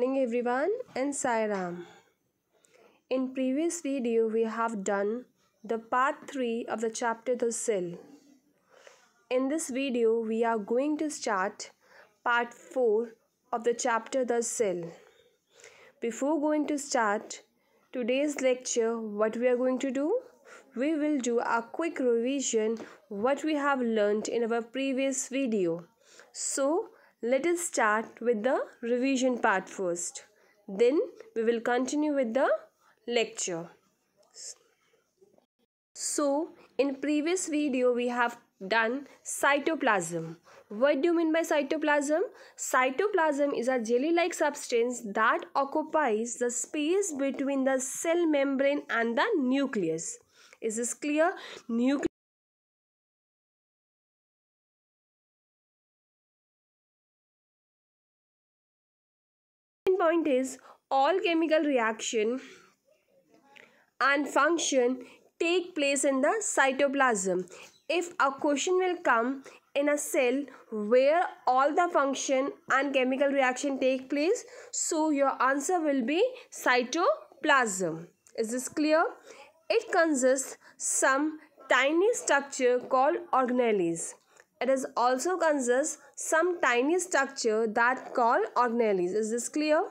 morning everyone and Sairam. In previous video we have done the part 3 of the chapter The Cell. In this video we are going to start part 4 of the chapter The Cell. Before going to start today's lecture what we are going to do? We will do a quick revision what we have learnt in our previous video. So let us start with the revision part first. Then we will continue with the lecture. So, in previous video we have done cytoplasm. What do you mean by cytoplasm? Cytoplasm is a jelly-like substance that occupies the space between the cell membrane and the nucleus. Is this clear? Nucleus point is all chemical reaction and function take place in the cytoplasm. If a question will come in a cell where all the function and chemical reaction take place, so your answer will be cytoplasm. Is this clear? It consists some tiny structure called organelles. It is also consists some tiny structure that called organelles. Is this clear?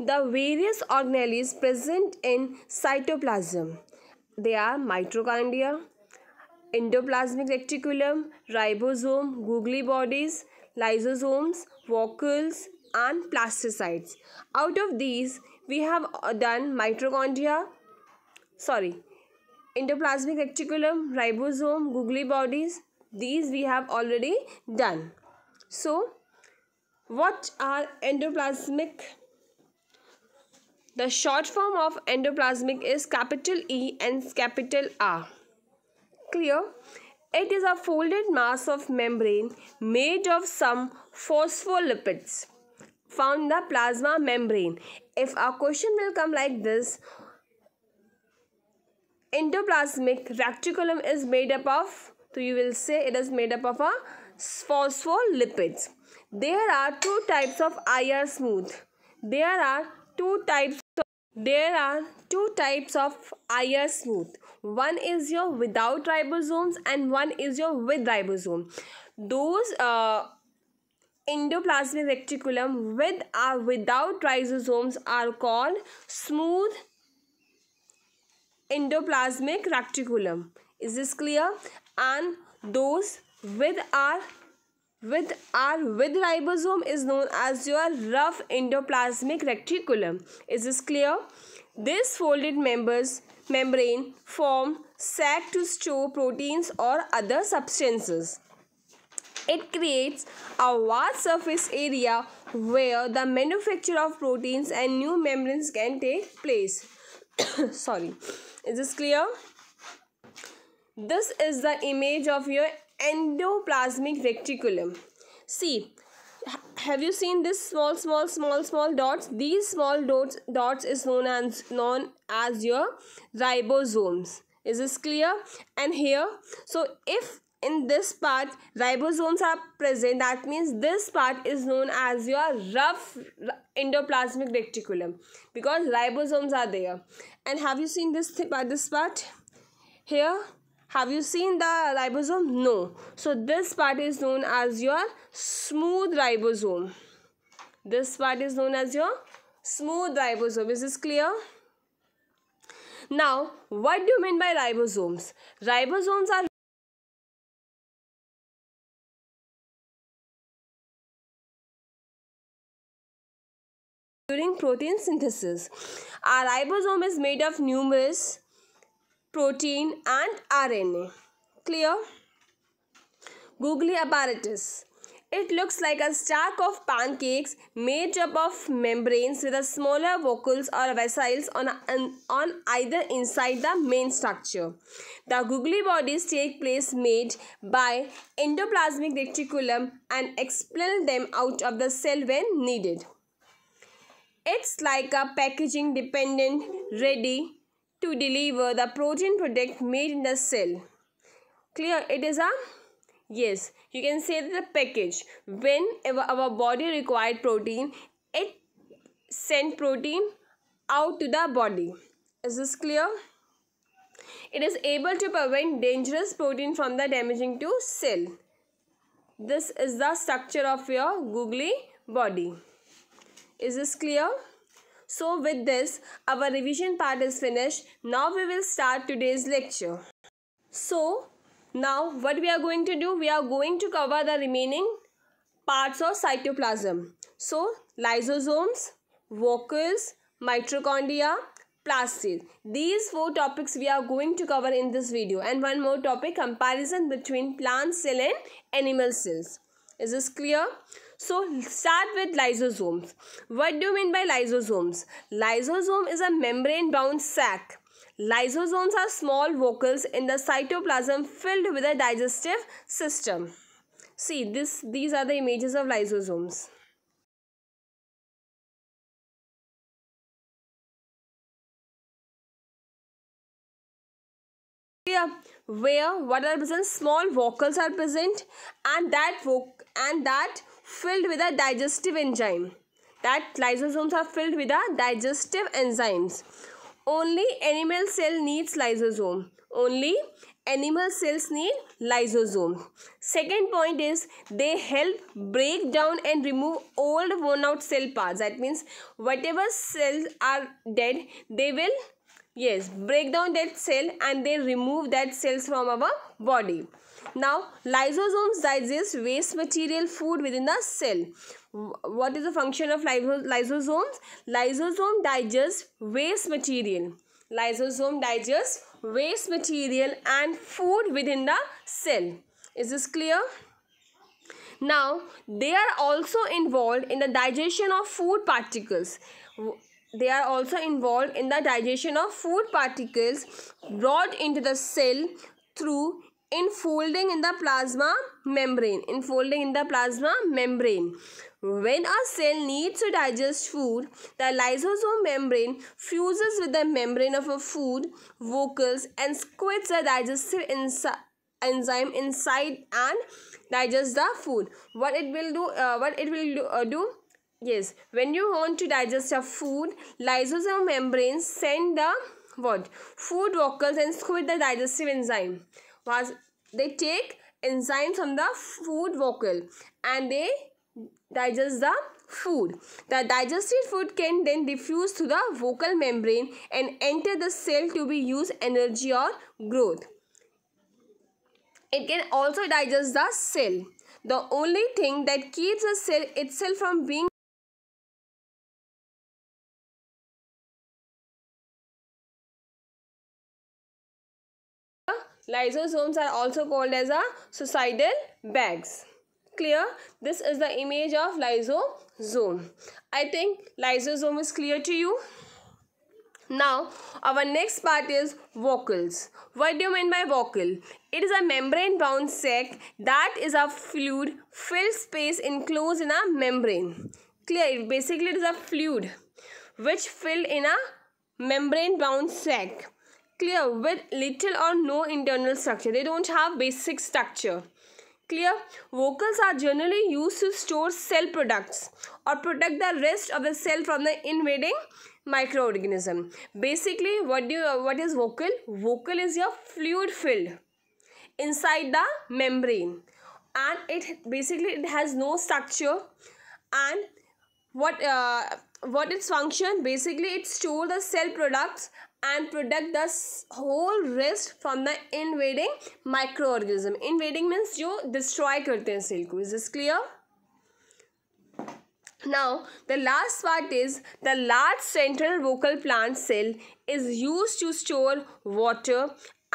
The various organelles present in cytoplasm. They are mitochondria, endoplasmic reticulum, ribosome, googly bodies, lysosomes, vacuoles, and plastids. Out of these, we have uh, done mitochondria, sorry, endoplasmic reticulum, ribosome, googly bodies. These we have already done. So, what are endoplasmic the short form of endoplasmic is capital E and capital R. Clear? It is a folded mass of membrane made of some phospholipids found the plasma membrane. If a question will come like this, endoplasmic reticulum is made up of, so you will say it is made up of a phospholipids. There are two types of IR smooth. There are two types there are two types of IR smooth. One is your without ribosomes and one is your with ribosome. Those uh, endoplasmic reticulum with or without ribosomes are called smooth endoplasmic reticulum. Is this clear? And those with are with our with ribosome is known as your rough endoplasmic reticulum is this clear this folded members membrane form sac to store proteins or other substances it creates a vast surface area where the manufacture of proteins and new membranes can take place sorry is this clear this is the image of your endoplasmic reticulum see have you seen this small small small small dots these small dots dots is known as known as your ribosomes is this clear and here so if in this part ribosomes are present that means this part is known as your rough endoplasmic reticulum because ribosomes are there and have you seen this th this part here have you seen the ribosome? No. So this part is known as your smooth ribosome. This part is known as your smooth ribosome. Is this clear? Now, what do you mean by ribosomes? Ribosomes are during protein synthesis. Our ribosome is made of numerous protein and RNA. Clear? Googly apparatus. It looks like a stack of pancakes made up of membranes with a smaller vocals or vessels on, a, on either inside the main structure. The googly bodies take place made by endoplasmic reticulum and expel them out of the cell when needed. It's like a packaging dependent, ready to deliver the protein product made in the cell. Clear? It is a yes. You can say the package. Whenever our body required protein, it sent protein out to the body. Is this clear? It is able to prevent dangerous protein from the damaging to cell. This is the structure of your googly body. Is this clear? So with this, our revision part is finished. Now we will start today's lecture. So now what we are going to do, we are going to cover the remaining parts of cytoplasm. So lysosomes, vocals, mitochondria, plastids. These four topics we are going to cover in this video and one more topic comparison between plant cell and animal cells. Is this clear? So start with lysosomes. What do you mean by lysosomes? Lysosome is a membrane-bound sac. Lysosomes are small vocals in the cytoplasm filled with a digestive system. See, this, these are the images of lysosomes. where what are present small vocals are present and that voc and that filled with a digestive enzyme that lysosomes are filled with the digestive enzymes only animal cell needs lysosome only animal cells need lysosome second point is they help break down and remove old worn out cell parts that means whatever cells are dead they will yes break down that cell and they remove that cells from our body now, lysosomes digest waste material food within the cell. What is the function of lysosomes? Lysosome digest waste material. Lysosome digest waste material and food within the cell. Is this clear? Now, they are also involved in the digestion of food particles they are also involved in the digestion of food particles brought into the cell through enfolding in the plasma membrane enfolding in the plasma membrane when a cell needs to digest food the lysosome membrane fuses with the membrane of a food vocals and squirts the digestive enzyme enzyme inside and digest the food what it will do uh, what it will do, uh, do yes when you want to digest a food lysosome membranes send the what food vocals and squid the digestive enzyme was they take enzymes from the food vocal and they digest the food. The digested food can then diffuse through the vocal membrane and enter the cell to be used energy or growth. It can also digest the cell. The only thing that keeps the cell itself from being Lysosomes are also called as a suicidal bags. Clear? This is the image of lysosome. I think lysosome is clear to you. Now, our next part is vocals. What do you mean by vocal? It is a membrane-bound sac that is a fluid-filled space enclosed in a membrane. Clear? Basically, it is a fluid which filled in a membrane-bound sac. Clear with little or no internal structure. They don't have basic structure. Clear? Vocals are generally used to store cell products or protect the rest of the cell from the invading microorganism. Basically, what do you, what is vocal? Vocal is your fluid filled inside the membrane and it basically it has no structure and what uh, what its function basically it store the cell products and protect the whole rest from the invading microorganism invading means you destroy करते हैं cell को is this clear now the last part is the large central vocal plant cell is used to store water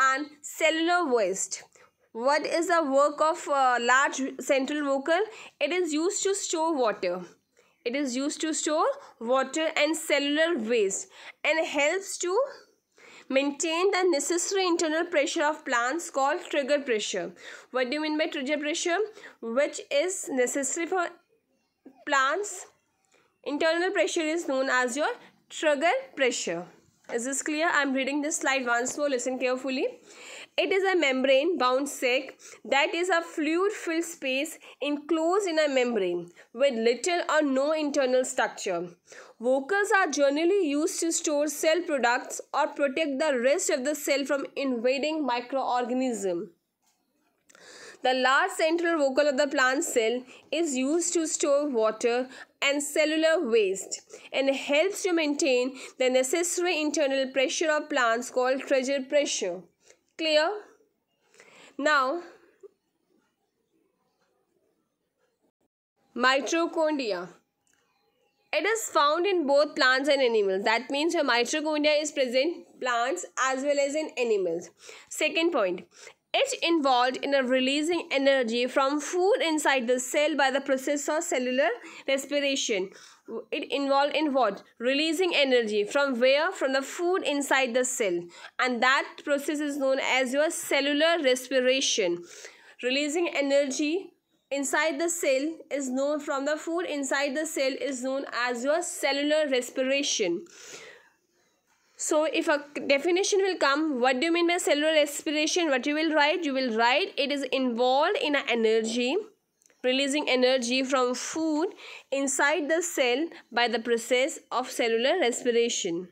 and cellular waste what is the work of uh, large central vocal it is used to store water it is used to store water and cellular waste and helps to maintain the necessary internal pressure of plants called trigger pressure. What do you mean by trigger pressure? Which is necessary for plants. Internal pressure is known as your trigger pressure. Is this clear? I am reading this slide once more. Listen carefully. It is a membrane-bound sac that is a fluid-filled space enclosed in a membrane with little or no internal structure. Vocals are generally used to store cell products or protect the rest of the cell from invading microorganisms. The large central vocal of the plant cell is used to store water and cellular waste and helps to maintain the necessary internal pressure of plants called pressure pressure clear now mitochondria it is found in both plants and animals that means your mitochondria is present plants as well as in animals second point it involved in a releasing energy from food inside the cell by the process of cellular respiration. It involved in what? Releasing energy from where? From the food inside the cell. And that process is known as your cellular respiration. Releasing energy inside the cell is known from the food inside the cell is known as your cellular respiration so if a definition will come, what do you mean by cellular respiration? What you will write? You will write it is involved in an energy, releasing energy from food inside the cell by the process of cellular respiration.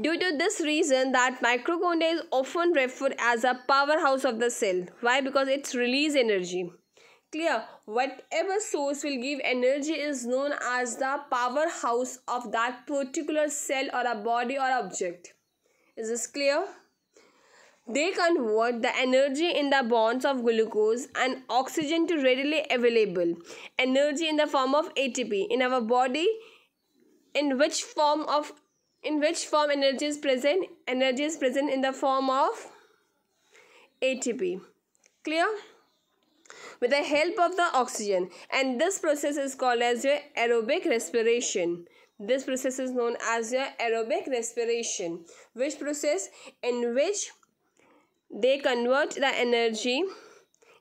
Due to this reason that mitochondria is often referred as a powerhouse of the cell. Why? Because it's release energy clear. Whatever source will give energy is known as the powerhouse of that particular cell or a body or object. Is this clear? They convert the energy in the bonds of glucose and oxygen to readily available energy in the form of ATP in our body. In which form of in which form energy is present? Energy is present in the form of ATP. Clear? with the help of the oxygen and this process is called as your aerobic respiration this process is known as your aerobic respiration which process in which they convert the energy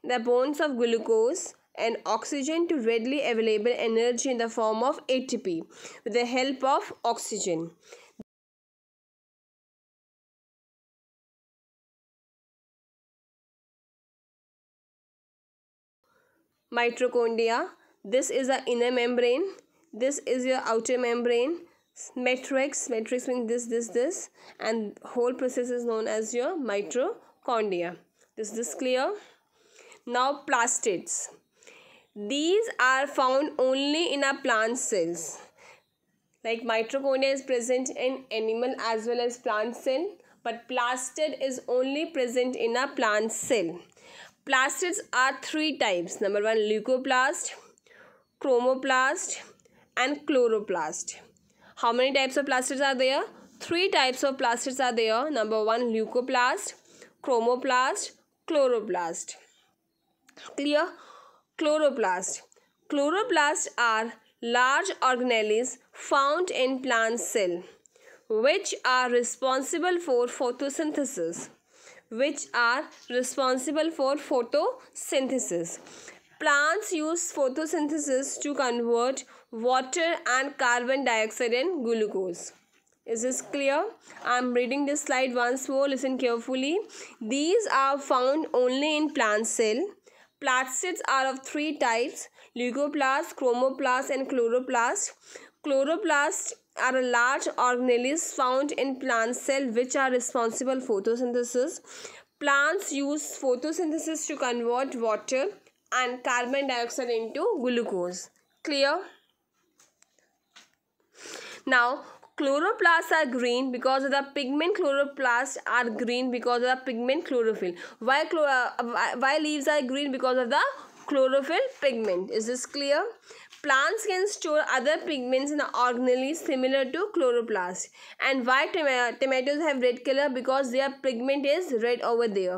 the bonds of glucose and oxygen to readily available energy in the form of ATP with the help of oxygen mitochondria this is the inner membrane this is your outer membrane matrix matrix means this this this and whole process is known as your mitochondria is this clear now plastids these are found only in our plant cells like mitochondria is present in animal as well as plant cell but plastid is only present in a plant cell Plastids are three types. Number one, leucoplast, chromoplast and chloroplast. How many types of plastids are there? Three types of plastids are there. Number one, leucoplast, chromoplast, chloroplast. Clear? Chloroplast. Chloroplasts are large organelles found in plant cell which are responsible for photosynthesis which are responsible for photosynthesis. Plants use photosynthesis to convert water and carbon dioxide in glucose. Is this clear? I am reading this slide once more. Listen carefully. These are found only in plant cell. Plastids are of three types, leucoplast, chromoplast and chloroplast. Chloroplast are a large organelles found in plant cell which are responsible photosynthesis. Plants use photosynthesis to convert water and carbon dioxide into glucose. Clear? Now, chloroplasts are green because the pigment chloroplasts are green because of the pigment chlorophyll. Uh, why, why leaves are green because of the chlorophyll pigment? Is this clear? Plants can store other pigments in the organelles similar to chloroplast. And why tom tomatoes have red color? Because their pigment is red over there.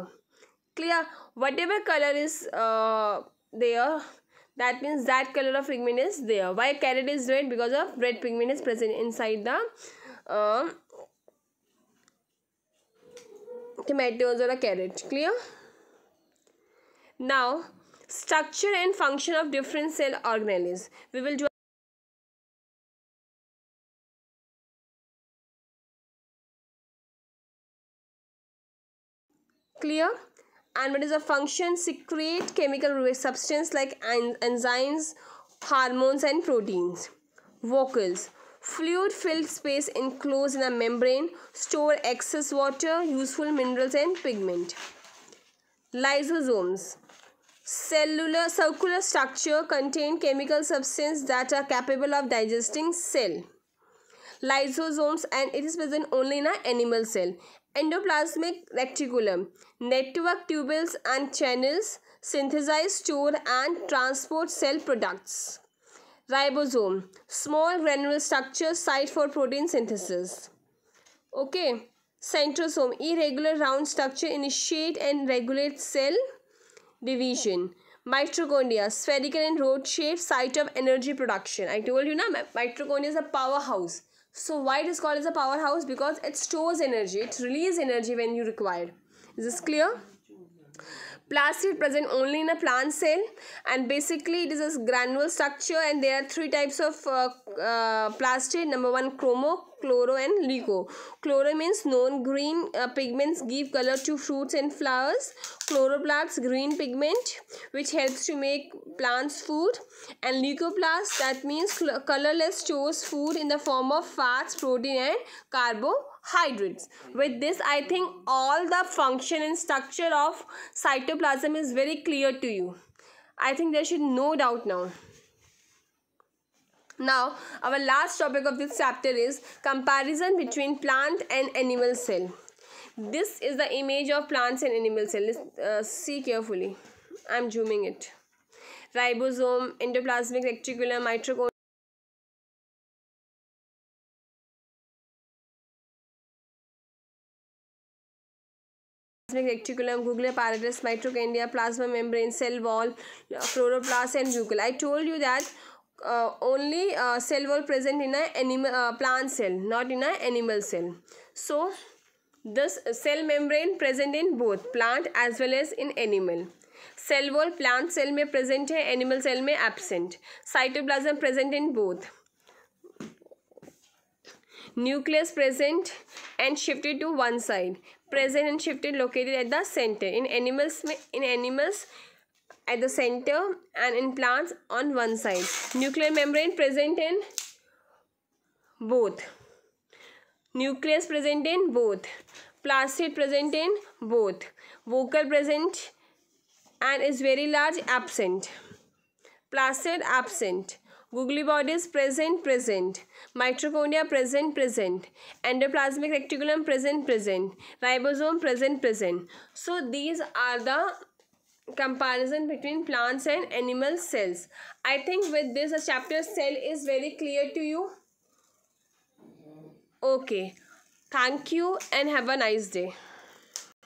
Clear? Whatever color is uh, there, that means that color of pigment is there. Why carrot is red? Because of red pigment is present inside the uh, tomatoes or a carrot. Clear? Now, structure and function of different cell organelles we will do clear and what is a function secrete chemical substance like enzymes hormones and proteins vocals fluid filled space enclosed in a membrane store excess water useful minerals and pigment lysosomes cellular circular structure contain chemical substance that are capable of digesting cell lysosomes and it is present only in an animal cell endoplasmic reticulum network tubules and channels synthesize store and transport cell products ribosome small granular structure site for protein synthesis okay centrosome irregular round structure initiate and regulate cell division mitochondria spherical and rod shaped site of energy production i told you na mitochondria is a powerhouse so why it is called as a powerhouse because it stores energy it releases energy when you require is this clear Plastid present only in a plant cell and basically it is a granule structure and there are three types of uh, uh, plastid. Number one chromo, chloro and leuco. Chloro means known green uh, pigments give color to fruits and flowers. Chloroplasts green pigment which helps to make plants food and leucoplast that means colorless stores food in the form of fats, protein and carbohydrates Hydrates. With this, I think all the function and structure of cytoplasm is very clear to you. I think there should no doubt now. Now, our last topic of this chapter is comparison between plant and animal cell. This is the image of plants and animal cell. Let's uh, see carefully. I'm zooming it. Ribosome, endoplasmic reticulum, mitochondria. Reticulum Golgi apparatus mitochondria plasma membrane cell wall chloroplast and Golgi I told you that only cell wall present in a animal plant cell not in a cell so this cell membrane present in both plant as well as in animal cell wall plant cell में present है animal cell में absent cytoplasm present in both nucleus present and shifted to one side present and shifted located at the center in animals in animals at the center and in plants on one side nuclear membrane present in both nucleus present in both plastid present in both vocal present and is very large absent plastid absent bodies present, present. Mitochondria present, present. Endoplasmic reticulum present, present. Ribosome present, present. So these are the comparison between plants and animal cells. I think with this chapter cell is very clear to you. Okay. Thank you and have a nice day.